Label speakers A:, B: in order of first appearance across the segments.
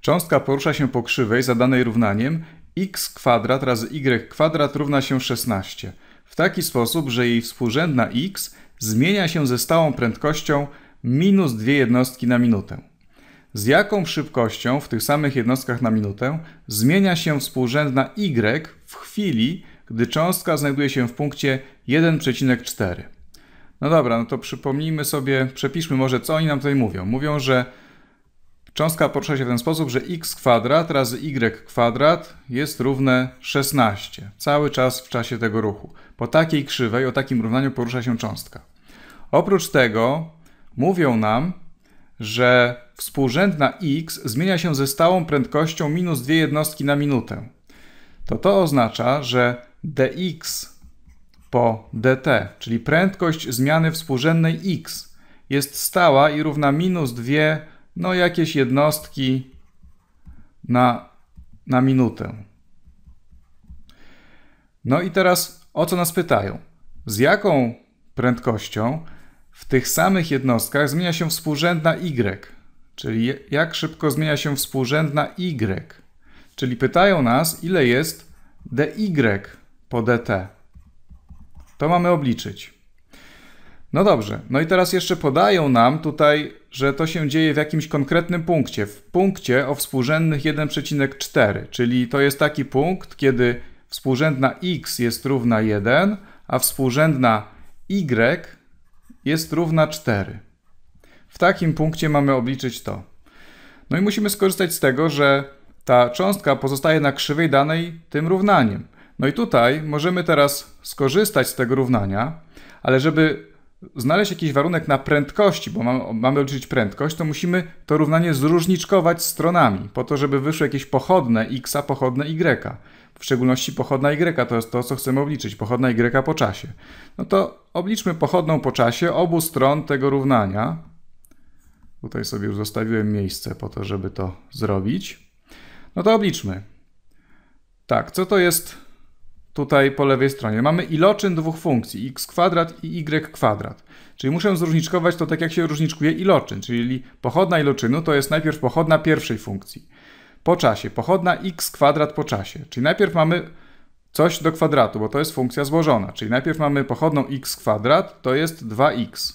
A: Cząstka porusza się po krzywej zadanej równaniem x kwadrat razy y kwadrat równa się 16 w taki sposób, że jej współrzędna x zmienia się ze stałą prędkością minus 2 jednostki na minutę. Z jaką szybkością w tych samych jednostkach na minutę zmienia się współrzędna y w chwili, gdy cząstka znajduje się w punkcie 1,4. No dobra, no to przypomnijmy sobie, przepiszmy może co oni nam tutaj mówią. Mówią, że Cząstka porusza się w ten sposób, że x kwadrat razy y kwadrat jest równe 16. Cały czas w czasie tego ruchu. Po takiej krzywej, o takim równaniu porusza się cząstka. Oprócz tego mówią nam, że współrzędna x zmienia się ze stałą prędkością minus 2 jednostki na minutę. To to oznacza, że dx po dt, czyli prędkość zmiany współrzędnej x jest stała i równa minus 2 no jakieś jednostki na, na minutę. No i teraz o co nas pytają? Z jaką prędkością w tych samych jednostkach zmienia się współrzędna y? Czyli jak szybko zmienia się współrzędna y? Czyli pytają nas, ile jest dy po dt. To mamy obliczyć. No dobrze, no i teraz jeszcze podają nam tutaj, że to się dzieje w jakimś konkretnym punkcie, w punkcie o współrzędnych 1,4, czyli to jest taki punkt, kiedy współrzędna x jest równa 1, a współrzędna y jest równa 4. W takim punkcie mamy obliczyć to. No i musimy skorzystać z tego, że ta cząstka pozostaje na krzywej danej tym równaniem. No i tutaj możemy teraz skorzystać z tego równania, ale żeby znaleźć jakiś warunek na prędkości, bo mamy, liczyć prędkość, to musimy to równanie zróżniczkować stronami, po to, żeby wyszły jakieś pochodne x, pochodne y. W szczególności pochodna y to jest to, co chcemy obliczyć, pochodna y po czasie. No to obliczmy pochodną po czasie obu stron tego równania. Tutaj sobie już zostawiłem miejsce po to, żeby to zrobić. No to obliczmy. Tak, co to jest tutaj po lewej stronie. Mamy iloczyn dwóch funkcji, x kwadrat i y kwadrat. Czyli muszę zróżniczkować to tak, jak się różniczkuje iloczyn, czyli pochodna iloczynu to jest najpierw pochodna pierwszej funkcji. Po czasie, pochodna x kwadrat po czasie. Czyli najpierw mamy coś do kwadratu, bo to jest funkcja złożona. Czyli najpierw mamy pochodną x kwadrat, to jest 2x.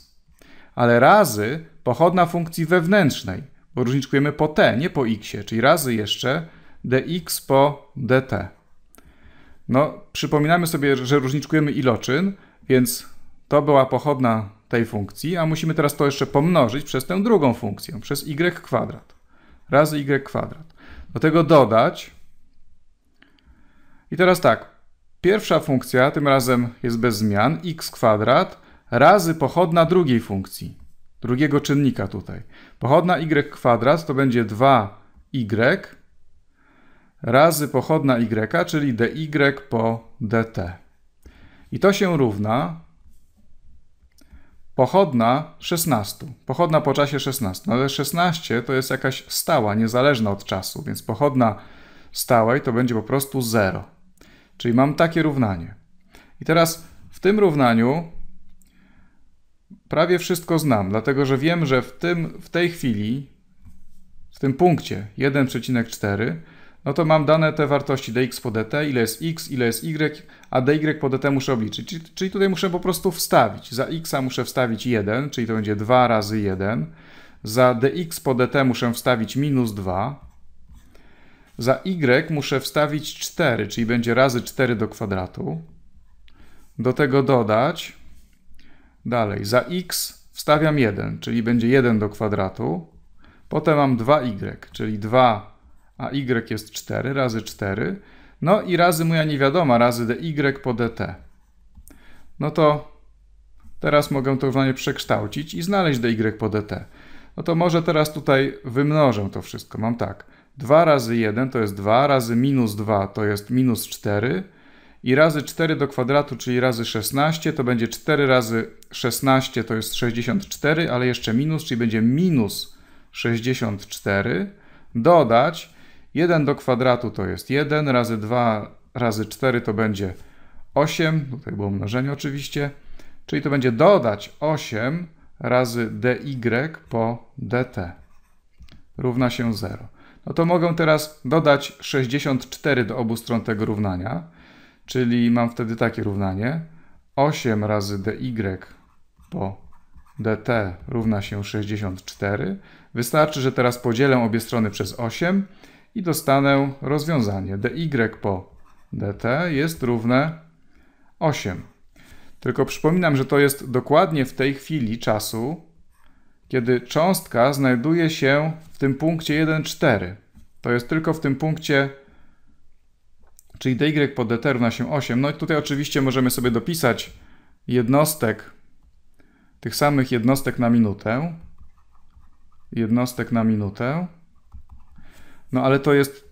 A: Ale razy pochodna funkcji wewnętrznej, bo różniczkujemy po t, nie po x, czyli razy jeszcze dx po dt. No, przypominamy sobie, że różniczkujemy iloczyn, więc to była pochodna tej funkcji, a musimy teraz to jeszcze pomnożyć przez tę drugą funkcję, przez y kwadrat. Razy y kwadrat. Do tego dodać. I teraz tak. Pierwsza funkcja, tym razem jest bez zmian, x kwadrat razy pochodna drugiej funkcji, drugiego czynnika tutaj. Pochodna y kwadrat to będzie 2y razy pochodna y, czyli dy po dt. I to się równa pochodna 16. Pochodna po czasie 16. No ale 16 to jest jakaś stała, niezależna od czasu, więc pochodna stałej to będzie po prostu 0. Czyli mam takie równanie. I teraz w tym równaniu prawie wszystko znam, dlatego że wiem, że w, tym, w tej chwili, w tym punkcie 1,4 no to mam dane te wartości dx po dt, ile jest x, ile jest y, a dy po dt muszę obliczyć. Czyli, czyli tutaj muszę po prostu wstawić. Za x muszę wstawić 1, czyli to będzie 2 razy 1. Za dx po dt muszę wstawić minus 2. Za y muszę wstawić 4, czyli będzie razy 4 do kwadratu. Do tego dodać dalej. Za x wstawiam 1, czyli będzie 1 do kwadratu. Potem mam 2y, czyli 2 a y jest 4 razy 4, no i razy moja niewiadoma, razy dy po dt. No to teraz mogę to równanie przekształcić i znaleźć dy po dt. No to może teraz tutaj wymnożę to wszystko. Mam tak, 2 razy 1 to jest 2, razy minus 2 to jest minus 4 i razy 4 do kwadratu, czyli razy 16, to będzie 4 razy 16 to jest 64, ale jeszcze minus, czyli będzie minus 64 dodać 1 do kwadratu to jest 1, razy 2 razy 4 to będzie 8, tutaj było mnożenie oczywiście, czyli to będzie dodać 8 razy dy po dt równa się 0. No to mogę teraz dodać 64 do obu stron tego równania, czyli mam wtedy takie równanie 8 razy dy po dt równa się 64. Wystarczy, że teraz podzielę obie strony przez 8 i dostanę rozwiązanie dy po dt jest równe 8. Tylko przypominam, że to jest dokładnie w tej chwili czasu, kiedy cząstka znajduje się w tym punkcie 1,4. To jest tylko w tym punkcie, czyli dy po dt równa się 8. No i tutaj oczywiście możemy sobie dopisać jednostek, tych samych jednostek na minutę. Jednostek na minutę. No ale to jest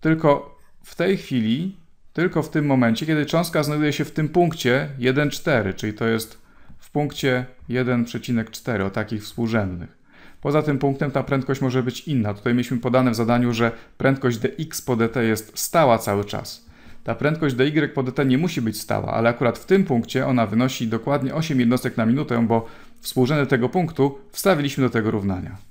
A: tylko w tej chwili, tylko w tym momencie, kiedy cząstka znajduje się w tym punkcie 1,4, czyli to jest w punkcie 1,4 o takich współrzędnych. Poza tym punktem ta prędkość może być inna. Tutaj mieliśmy podane w zadaniu, że prędkość dx po dt jest stała cały czas. Ta prędkość dy po dt nie musi być stała, ale akurat w tym punkcie ona wynosi dokładnie 8 jednostek na minutę, bo współrzędne tego punktu wstawiliśmy do tego równania.